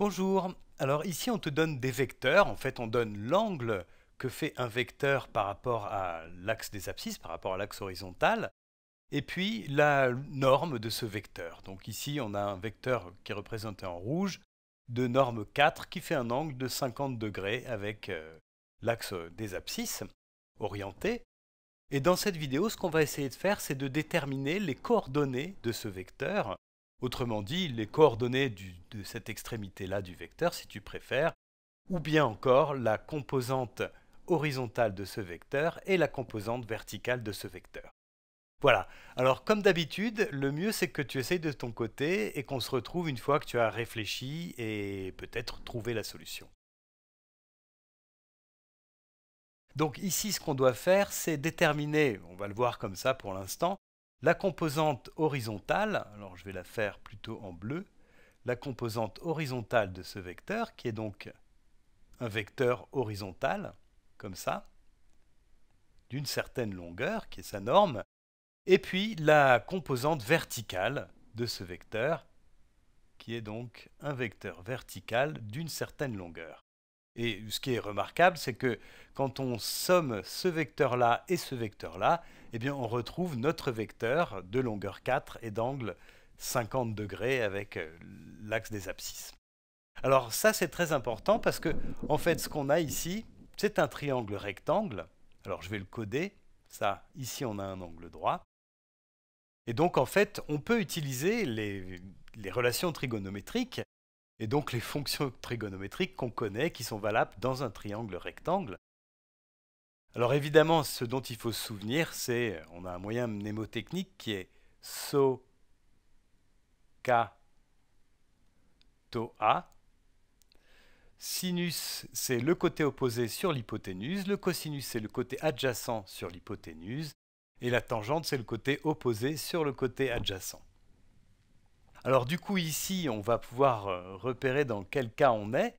Bonjour, alors ici on te donne des vecteurs, en fait on donne l'angle que fait un vecteur par rapport à l'axe des abscisses, par rapport à l'axe horizontal, et puis la norme de ce vecteur. Donc ici on a un vecteur qui est représenté en rouge, de norme 4 qui fait un angle de 50 degrés avec euh, l'axe des abscisses orienté. Et dans cette vidéo, ce qu'on va essayer de faire, c'est de déterminer les coordonnées de ce vecteur Autrement dit, les coordonnées de cette extrémité-là du vecteur, si tu préfères, ou bien encore la composante horizontale de ce vecteur et la composante verticale de ce vecteur. Voilà. Alors comme d'habitude, le mieux c'est que tu essayes de ton côté et qu'on se retrouve une fois que tu as réfléchi et peut-être trouvé la solution. Donc ici, ce qu'on doit faire, c'est déterminer, on va le voir comme ça pour l'instant, la composante horizontale, alors je vais la faire plutôt en bleu, la composante horizontale de ce vecteur, qui est donc un vecteur horizontal, comme ça, d'une certaine longueur, qui est sa norme, et puis la composante verticale de ce vecteur, qui est donc un vecteur vertical d'une certaine longueur. Et ce qui est remarquable, c'est que quand on somme ce vecteur-là et ce vecteur-là, eh on retrouve notre vecteur de longueur 4 et d'angle 50 degrés avec euh, l'axe des abscisses. Alors ça, c'est très important parce que, en fait, ce qu'on a ici, c'est un triangle rectangle. Alors je vais le coder. Ça, ici, on a un angle droit. Et donc, en fait, on peut utiliser les relations trigonométriques et donc les fonctions trigonométriques qu'on connaît qui sont valables dans un triangle rectangle. Alors évidemment, ce dont il faut se souvenir, c'est on a un moyen mnémotechnique qui est so ca to a. Sinus, c'est le côté opposé sur l'hypoténuse, le cosinus, c'est le côté adjacent sur l'hypoténuse, et la tangente, c'est le côté opposé sur le côté adjacent. Alors du coup, ici, on va pouvoir euh, repérer dans quel cas on est.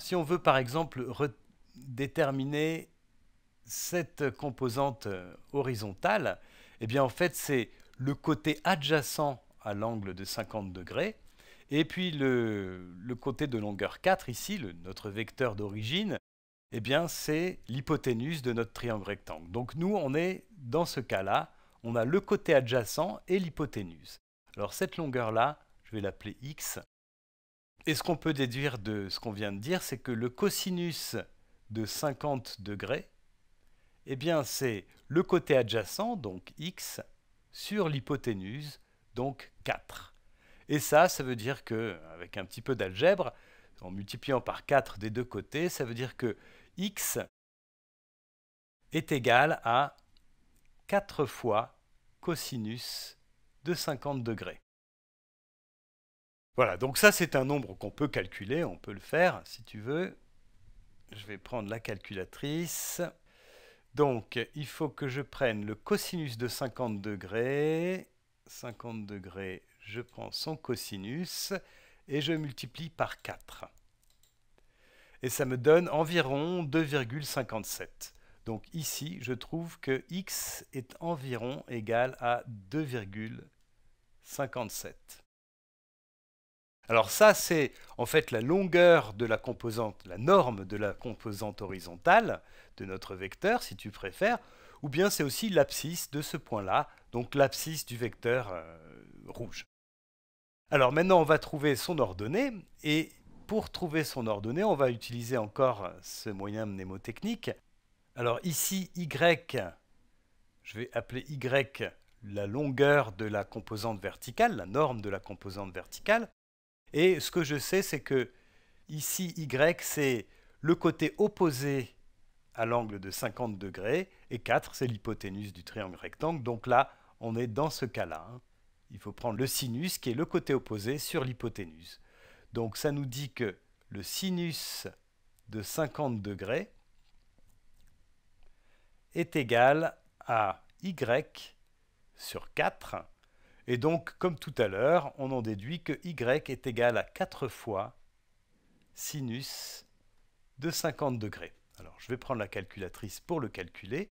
Si on veut par exemple déterminer cette composante euh, horizontale, eh bien en fait c'est le côté adjacent à l'angle de 50 degrés, et puis le, côté de longueur 4 ici, notre vecteur d'origine, eh bien c'est l'hypoténuse de notre triangle rectangle. Donc nous on est dans ce cas-là, on a le côté adjacent et l'hypoténuse. Alors cette longueur-là, je vais l'appeler x. Et ce qu'on peut déduire de ce qu'on vient de dire, c'est que le cosinus de 50 degrés, eh bien c'est le côté adjacent, donc x, sur l'hypoténuse, donc 4. Et ça, ça veut dire que, avec un petit peu d'algèbre, en multipliant par 4 des deux côtés, ça veut dire que x est égal à 4 fois cosinus de 50 degrés. Voilà, donc ça c'est un nombre qu'on peut calculer, on peut le faire si tu veux je vais prendre la calculatrice. Donc, il faut que je prenne le cosinus de 50 degrés. 50 degrés, je prends son cosinus et je multiplie par 4. Et ça me donne environ 2,57. Donc ici, je trouve que x est environ égal à 2,57. Alors ça, c'est en fait la longueur de la composante, la norme de la composante horizontale de notre vecteur, si tu préfères, ou bien c'est aussi l'abscisse de ce point-là, donc l'abscisse du vecteur euh, rouge. Alors maintenant, on va trouver son ordonnée, et pour trouver son ordonnée, on va utiliser encore ce moyen mnémotechnique. Alors ici, y, je vais appeler y la longueur de la composante verticale, la norme de la composante verticale, et ce que je sais, c'est que ici, Y, c'est le côté opposé à l'angle de 50 degrés, et 4, c'est l'hypoténuse du triangle rectangle. Donc là, on est dans ce cas-là. Hein. Il faut prendre le sinus, qui est le côté opposé, sur l'hypoténuse. Donc ça nous dit que le sinus de 50 degrés est égal à y sur 4 et donc, comme tout à l'heure, on en déduit que y est égal à 4 fois sinus de 50 degrés. Alors, je vais prendre la calculatrice pour le calculer.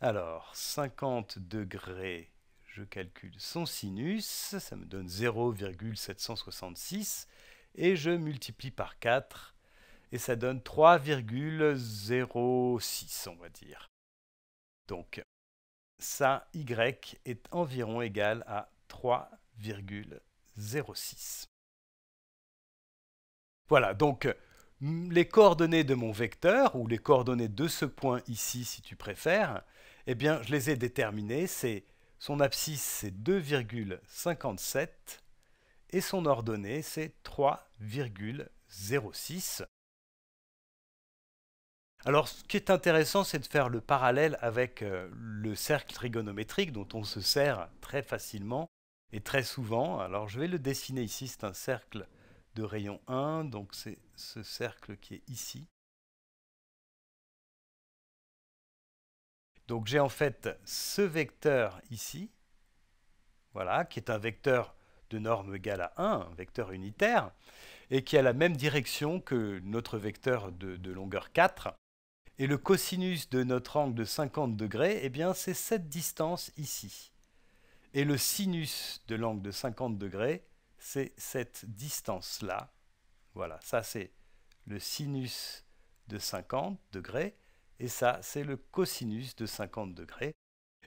Alors, 50 degrés, je calcule son sinus, ça me donne 0,766, et je multiplie par 4, et ça donne 3,06, on va dire. Donc, sa y est environ égal à 3,06. Voilà, donc mm, les coordonnées de mon vecteur, ou les coordonnées de ce point ici si tu préfères, eh bien je les ai déterminées, c'est son abscisse c'est 2,57 et son ordonnée c'est 3,06. Alors ce qui est intéressant, c'est de faire le parallèle avec euh, le cercle trigonométrique dont on se sert très facilement et très souvent. Alors je vais le dessiner ici, c'est un cercle de rayon 1, donc c'est ce cercle qui est ici. Donc j'ai en fait ce vecteur ici, voilà, qui est un vecteur de norme égale à 1, un vecteur unitaire, et qui a la même direction que notre vecteur de longueur 4. Et le cosinus de notre angle de 50 degrés, eh bien, c'est cette distance ici. Et le sinus de l'angle de 50 degrés, c'est cette distance-là. Voilà, ça c'est le sinus de 50 degrés, et ça c'est le cosinus de 50 degrés.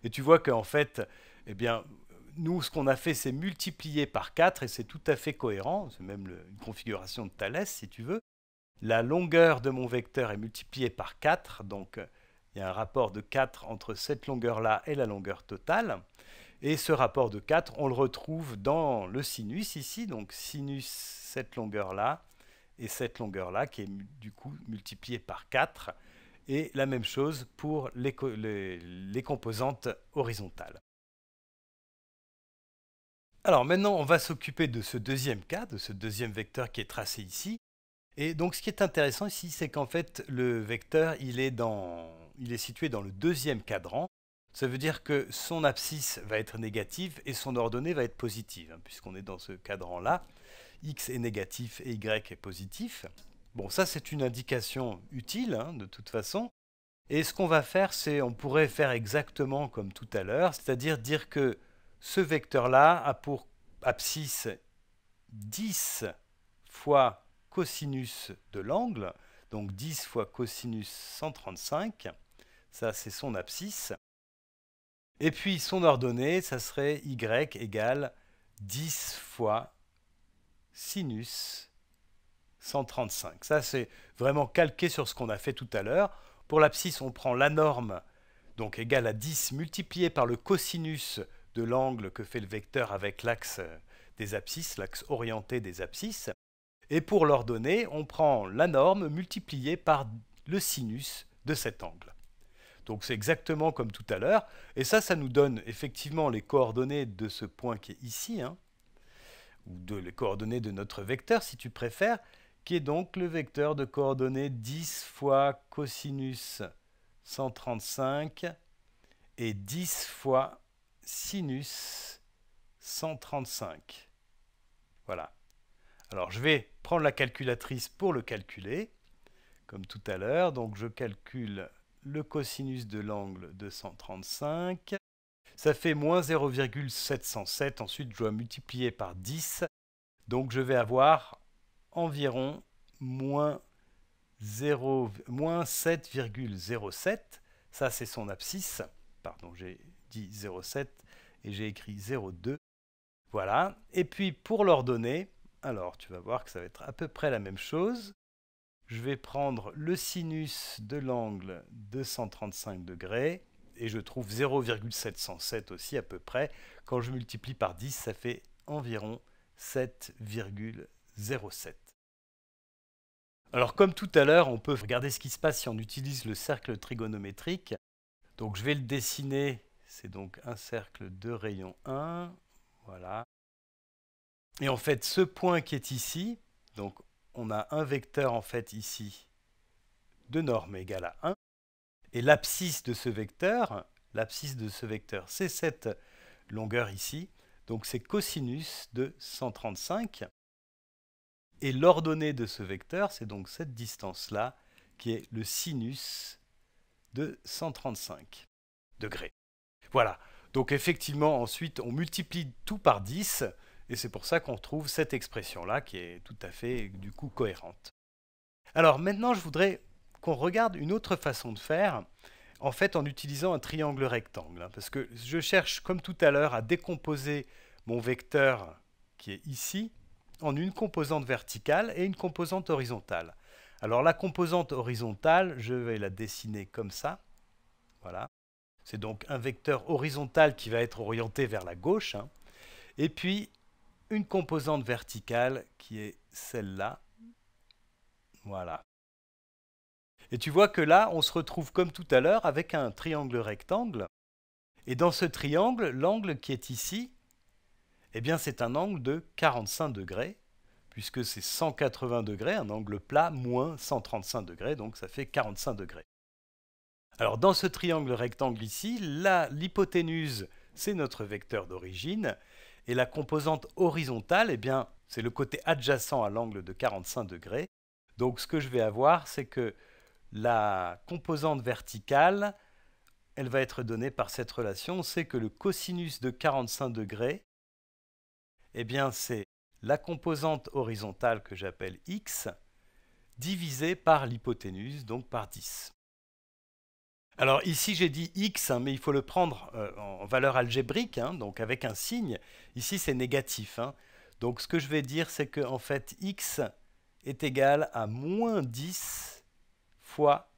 Et tu vois qu'en fait, eh bien, nous, ce qu'on a fait, c'est multiplier par 4, et c'est tout à fait cohérent, c'est même une configuration de Thalès, si tu veux. La longueur de mon vecteur est multipliée par 4, donc euh, il y a un rapport de 4 entre cette longueur-là et la longueur totale. Et ce rapport de 4, on le retrouve dans le sinus ici, donc sinus cette longueur-là et cette longueur-là qui est du coup multipliée par 4. Et la même chose pour les, les composantes horizontales. Alors maintenant, on va s'occuper de ce deuxième cas, de ce deuxième vecteur qui est tracé ici. Et donc ce qui est intéressant ici, c'est qu'en fait le vecteur, il est, situé dans le deuxième cadran. Ça veut dire que son abscisse va être négative et son ordonnée va être positive, hein, puisqu'on est dans ce cadran-là. X est négatif et Y est positif. Bon, ça c'est une indication utile, hein, de toute façon. Et ce qu'on va faire, c'est on pourrait faire exactement comme tout à l'heure, c'est-à-dire dire que ce vecteur-là a pour abscisse 10 fois cosinus de l'angle, donc 10 fois cosinus 135, ça c'est son abscisse. Et puis son ordonnée, ça serait y égale 10 fois sinus 135. Ça c'est vraiment calqué sur ce qu'on a fait tout à l'heure. Pour l'abscisse, on prend la norme, donc égale à 10 multiplié par le cosinus de l'angle que fait le vecteur avec l'axe des abscisses, l'axe orienté des abscisses. Et pour l'ordonnée, on prend la norme multipliée par le sinus de cet angle. Donc c'est exactement comme tout à l'heure. Et ça, ça nous donne effectivement les coordonnées de ce point qui est ici, hein, ou de les coordonnées de notre vecteur si tu préfères, qui est donc le vecteur de coordonnées 10 fois cosinus 135 et 10 fois sinus 135. Voilà. Alors je vais prendre la calculatrice pour le calculer, comme tout à l'heure. Donc je calcule le cosinus de l'angle 235. Ça fait moins 0,707. Ensuite, je dois multiplier par 10. Donc je vais avoir environ moins, 7,07. Ça, c'est son abscisse. Pardon, j'ai dit 0,7 et j'ai écrit 0,2. Voilà. Et puis, pour l'ordonnée, alors, tu vas voir que ça va être à peu près la même chose. Je vais prendre le sinus de l'angle 235 degrés et je trouve 0,707 aussi à peu près. Quand je multiplie par 10, ça fait environ 7,07. Alors comme tout à l'heure, on peut regarder ce qui se passe si on utilise le cercle trigonométrique. Donc je vais le dessiner. C'est donc un cercle de rayon 1. Voilà. Et en fait, ce point qui est ici, donc on a un vecteur en fait ici de norme égale à 1. Et l'abscisse de ce vecteur, l'abscisse de ce vecteur, c'est cette longueur ici. Donc c'est cosinus de 135. Et l'ordonnée de ce vecteur, c'est donc cette distance-là qui est le sinus de 135 degrés. Voilà. Donc effectivement, ensuite, on multiplie tout par 10. Et c'est pour ça qu'on trouve cette expression-là qui est tout à fait du coup cohérente. Alors maintenant, je voudrais qu'on regarde une autre façon de faire, en fait en utilisant un triangle rectangle. Hein, parce que je cherche, comme tout à l'heure, à décomposer mon vecteur qui est ici en une composante verticale et une composante horizontale. Alors la composante horizontale, je vais la dessiner comme ça. Voilà. C'est donc un vecteur horizontal qui va être orienté vers la gauche. Hein. Et puis une composante verticale qui est celle-là. Voilà. Et tu vois que là, on se retrouve comme tout à l'heure avec un triangle rectangle. Et dans ce triangle, l'angle qui est ici, eh bien c'est un angle de 45 degrés, puisque c'est 180 degrés, un angle plat, moins 135 degrés, donc ça fait 45 degrés. Alors dans ce triangle rectangle ici, là, l'hypoténuse, c'est notre vecteur d'origine, et la composante horizontale, eh bien, c'est le côté adjacent à l'angle de 45 degrés. Donc ce que je vais avoir, c'est que la composante verticale, elle va être donnée par cette relation, c'est que le cosinus de 45 degrés, eh bien c'est la composante horizontale que j'appelle x, divisée par l'hypoténuse, donc par 10. Alors ici j'ai dit x, hein, mais il faut le prendre euh, en valeur algébrique, hein, donc avec un signe. Ici c'est négatif. Hein. Donc ce que je vais dire c'est que en fait x est égal à moins 10 fois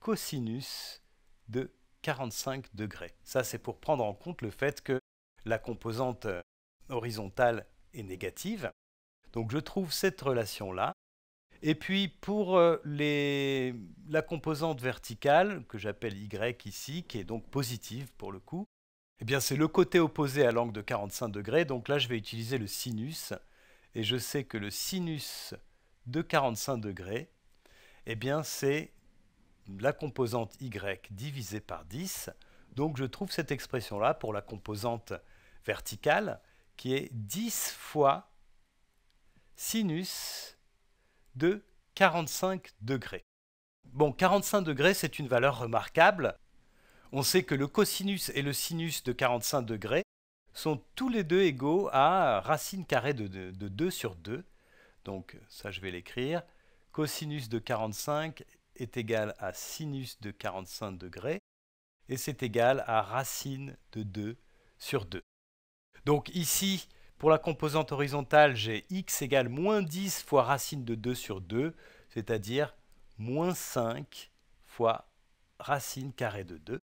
cosinus de 45 degrés. Ça c'est pour prendre en compte le fait que la composante euh, horizontale est négative. Donc je trouve cette relation là et puis pour euh, la composante verticale, que j'appelle Y ici, qui est donc positive pour le coup, eh bien c'est le côté opposé à l'angle de 45 degrés. Donc là, je vais utiliser le sinus. Et je sais que le sinus de 45 degrés, eh bien c'est la composante Y divisée par 10. Donc je trouve cette expression-là pour la composante verticale, qui est 10 fois sinus de 45 degrés. Bon, 45 degrés, c'est une valeur remarquable. On sait que le cosinus et le sinus de 45 degrés sont tous les deux égaux à racine carrée de, 2 sur 2. Donc ça, je vais l'écrire. Cosinus de 45 est égal à sinus de 45 degrés et c'est égal à racine de 2 sur 2. Donc ici, pour la composante horizontale, j'ai x égale moins 10 fois racine de 2 sur 2, c'est-à-dire moins 5 fois racine carrée de 2.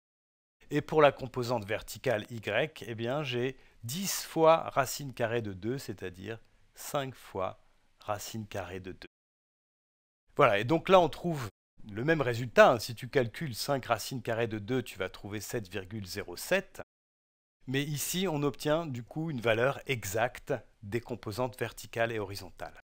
Et pour la composante verticale y, eh j'ai 10 fois racine carrée de 2, c'est-à-dire 5 fois racine carrée de 2. Voilà, et donc là on trouve le même résultat. Hein. Si tu calcules 5 racine carrée de 2, tu vas trouver 7,07. Mais ici, on obtient du coup une valeur exacte des composantes verticales et horizontales.